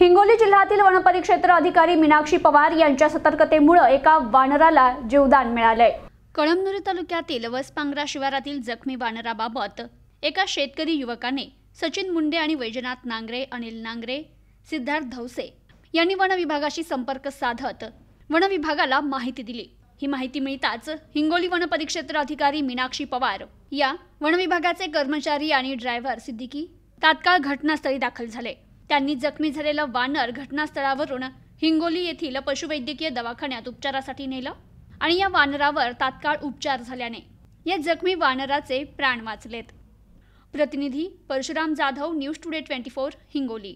हिंगोली जिल्ह्यातील वनपरिक्षेत्र अधिकारी मीनाक्षी पवार यांच्या सतर्कतेमुळे एका वानराला जीवदान मिळालंय कळमनुरी तालुक्यातील वसपांगरा शिवारातील जखमी वानराबाबत एका शेतकरी युवकाने सचिन मुंडे आणि वैजनाथ नांगरे अनिल नांगरे सिद्धार्थ धवसे यांनी वन विभागाशी संपर्क साधत वन विभागाला माहिती दिली ही माहिती मिळताच हिंगोली वनपरिक्षेत्र अधिकारी मीनाक्षी पवार या वनविभागाचे कर्मचारी आणि ड्रायव्हर सिद्दीकी तात्काळ घटनास्थळी दाखल झाले त्यांनी जखमी झालेला वानर घटनास्थळावरून हिंगोली येथील पशुवैद्यकीय दवाखान्यात उपचारासाठी नेलं आणि या वानरावर तात्काळ उपचार झाल्याने या जखमी वानराचे प्राण वाचलेत प्रतिनिधी Parshuram Jadhav news today twenty four Hingoli